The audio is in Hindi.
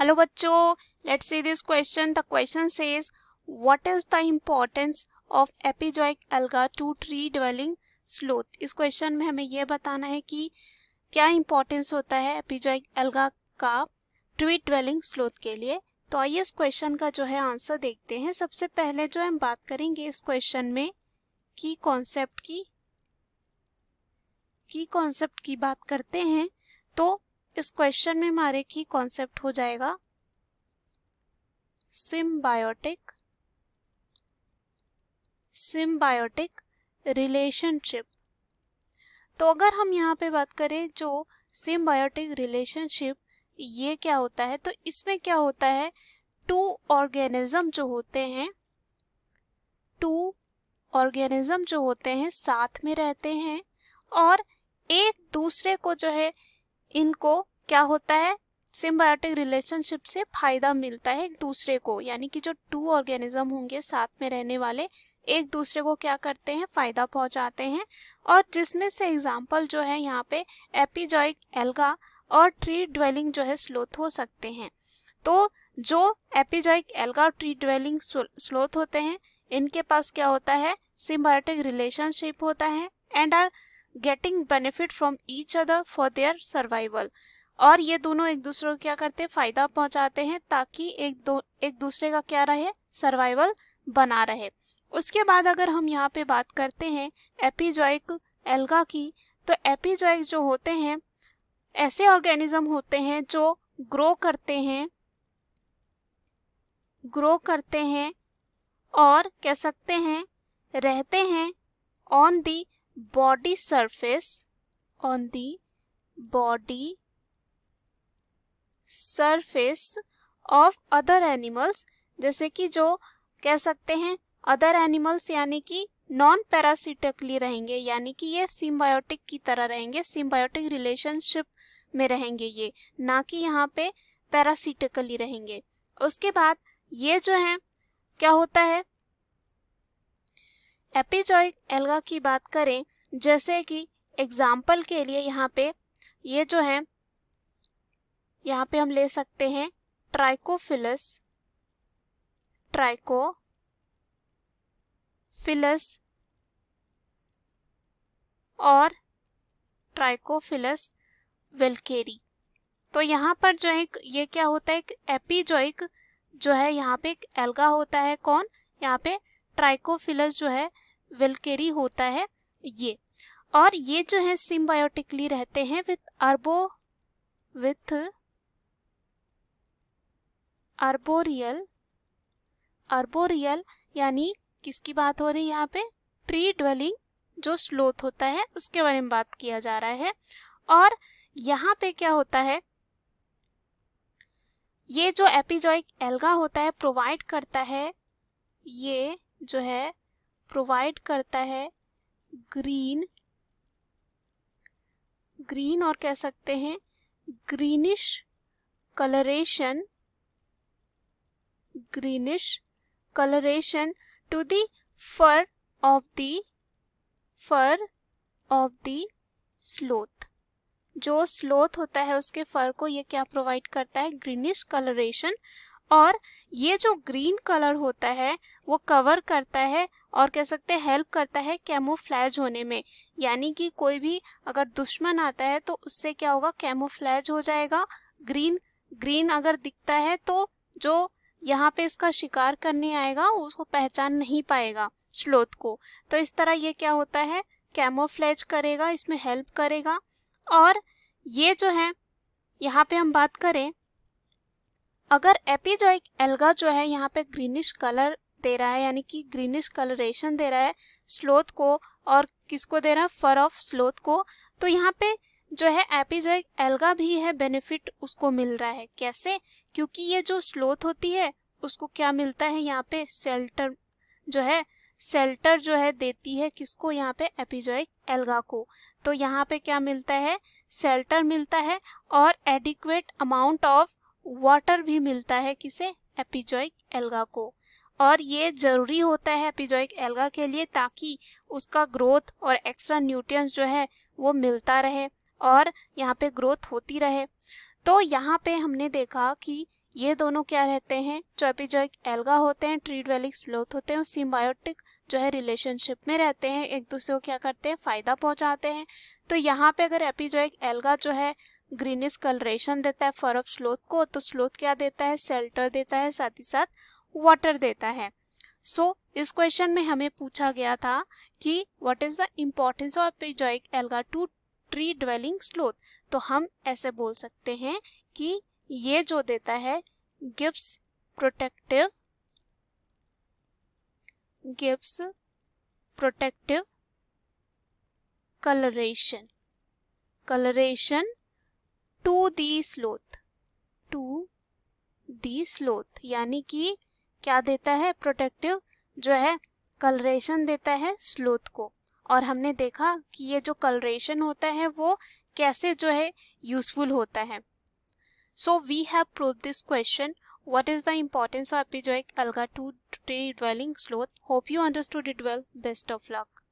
हेलो बच्चों let's see this question the question says what is the importance of epizoic alga to tree dwelling sloth इस क्वेश्चन में हमें यह बताना है कि क्या इम्पोर्टेंस होता है एपिजॉइक एल्गा का ट्री डवेलिंग स्लोथ के लिए तो आइए इस क्वेश्चन का जो है आंसर देखते हैं सबसे पहले जो हम बात करेंगे इस क्वेश्चन में की कॉन्सेप्ट की की कॉन्सेप्ट की बात करते हैं तो इस क्वेश्चन में हमारे की कॉन्सेप्ट हो जाएगा सिम्बायोटिक सिम्बायोटिक रिलेशनशिप तो अगर हम यहाँ पे बात करें जो सिम्बायोटिक रिलेशनशिप ये क्या होता है तो इसमें क्या होता है टू ऑर्गेनिज्म जो होते हैं टू ऑर्गेनिज्म जो होते हैं साथ में रहते हैं और एक दूसरे को जो है इनको क्या होता है सिम्बायोटिक रिलेशनशिप से फायदा मिलता है एक दूसरे को यानी कि जो टू ऑर्गेनिज्म होंगे साथ में रहने वाले एक दूसरे को क्या करते हैं फायदा पहुंचाते हैं और जिसमें से एग्जाम्पल जो है यहाँ पे एपिजॉइक एल्गा और ट्री ड्वेलिंग जो है स्लोथ हो सकते हैं तो जो एपिजॉइक एल्गा और ट्री ड्वेलिंग स्लोथ होते हैं इनके पास क्या होता है सिम्बायोटिक रिलेशनशिप होता है and are getting benefit from each other for their survival और ये दोनों एक दूसरे को क्या करते हैं फायदा पहुंचाते हैं ताकि एक दो एक दूसरे का क्या रहे सर्वाइवल बना रहे उसके बाद अगर हम यहाँ पे बात करते हैं एपीजॉइक एल्गा की तो एपीजॉइक जो होते हैं ऐसे ऑर्गेनिज्म होते हैं जो ग्रो करते हैं ग्रो करते हैं और कह सकते हैं रहते हैं on the body surface on the body surface of other animals जैसे कि जो कह सकते हैं अदर एनिमल्स यानी कि नॉन पैरासिटिकली रहेंगे यानी कि ये सिम्बायोटिक की तरह रहेंगे सिम्बायोटिक रिलेशनशिप में रहेंगे ये ना कि यहाँ पे पैरासिटिकली रहेंगे उसके बाद ये जो है क्या होता है एपिजॉइक एल्गा की बात करें जैसे कि एग्जाम्पल के लिए यहाँ पे ये जो है यहाँ पे हम ले सकते हैं ट्राइकोफिलस ट्राइको फिलस और ट्राइकोफिलस वेलकेरी तो यहाँ पर जो है ये क्या होता है एक एपीजोइक जो है यहाँ पे एक एल्गा होता है कौन यहाँ पे ट्राइकोफिलस जो है वेलकेरी होता है ये और ये जो है सिम्बायोटिकली रहते हैं with arbo with arboreal arboreal यानी किसकी बात हो रही है यहाँ पे ट्री ड्वेलिंग जो स्लोथ होता है उसके बारे में बात किया जा रहा है और यहाँ पे क्या होता है ये जो एपिजॉइक एल्गा होता है प्रोवाइड करता है ये जो है प्रोवाइड करता है ग्रीन ग्रीन और कह सकते हैं greenish coloration greenish coloration to the fur of the fur of the sloth जो स्लोथ होता है उसके फर को ये क्या प्रोवाइड करता है ग्रीनिश कलरेशन और ये जो ग्रीन कलर होता है वो कवर करता है और कह सकते हैं हेल्प करता है कैमोफ्लैज होने में यानी कि कोई भी अगर दुश्मन आता है तो उससे क्या होगा कैमोफ्लैज हो जाएगा ग्रीन ग्रीन अगर दिखता है तो जो यहाँ पे इसका शिकार करने आएगा उसको पहचान नहीं पाएगा स्लोथ को तो इस तरह ये क्या होता है कैमोफ्लेज करेगा इसमें हेल्प करेगा और ये जो है यहाँ पे हम बात करें अगर एपीजॉइक एल्गा जो है यहाँ पे ग्रीनिश कलर दे रहा है यानी कि ग्रीनिश कलरेशन दे रहा है स्लोथ को और किसको दे रहा है फर ऑफ स्लोथ को तो यहाँ पे जो है एपिजोइक एल्गा भी है बेनिफिट उसको मिल रहा है कैसे क्योंकि ये जो स्लोथ होती है उसको क्या मिलता है यहाँ पे सेल्टर जो है सेल्टर जो है देती है किसको यहाँ पे एपीजॉइक एल्गा को तो यहाँ पे क्या मिलता है सेल्टर मिलता है और एडिक्वेट अमाउंट ऑफ वाटर भी मिलता है किसे एपिजॉइक एल्गा को और ये जरूरी होता है एपिजॉइक एल्गा के लिए ताकि उसका ग्रोथ और एक्स्ट्रा न्यूट्रिएंट्स जो है वो मिलता रहे और यहाँ पे ग्रोथ होती रहे तो यहाँ पे हमने देखा कि ये दोनों क्या रहते हैं जो एपिजॉइक एल्गा होते हैं ट्री ड्वेलिक स्लोथ होते हैं सिम्बायोटिक जो है रिलेशनशिप में रहते हैं एक दूसरे को क्या करते हैं फायदा पहुंचाते हैं तो यहाँ पे अगर एपिजॉइक एल्गा जो है ग्रीनिश कलरेशन देता है फर ऑफ स्लोथ को तो स्लोथ क्या देता है सेल्टर देता है साथ ही साथ वाटर देता है सो so, इस क्वेश्चन में हमें पूछा गया था कि what is the importance of epizoic alga to tree dwelling sloth तो हम ऐसे बोल सकते हैं कि ये जो देता है gives protective gives protective coloration coloration to the sloth to the sloth यानी कि क्या देता है प्रोटेक्टिव जो है कलरेशन देता है स्लोथ को और हमने देखा कि ये जो कलरेशन होता है वो कैसे जो है यूजफुल होता है so we have prove this question what is the importance of epizoic alga to tree dwelling sloth hope you understood it well best of luck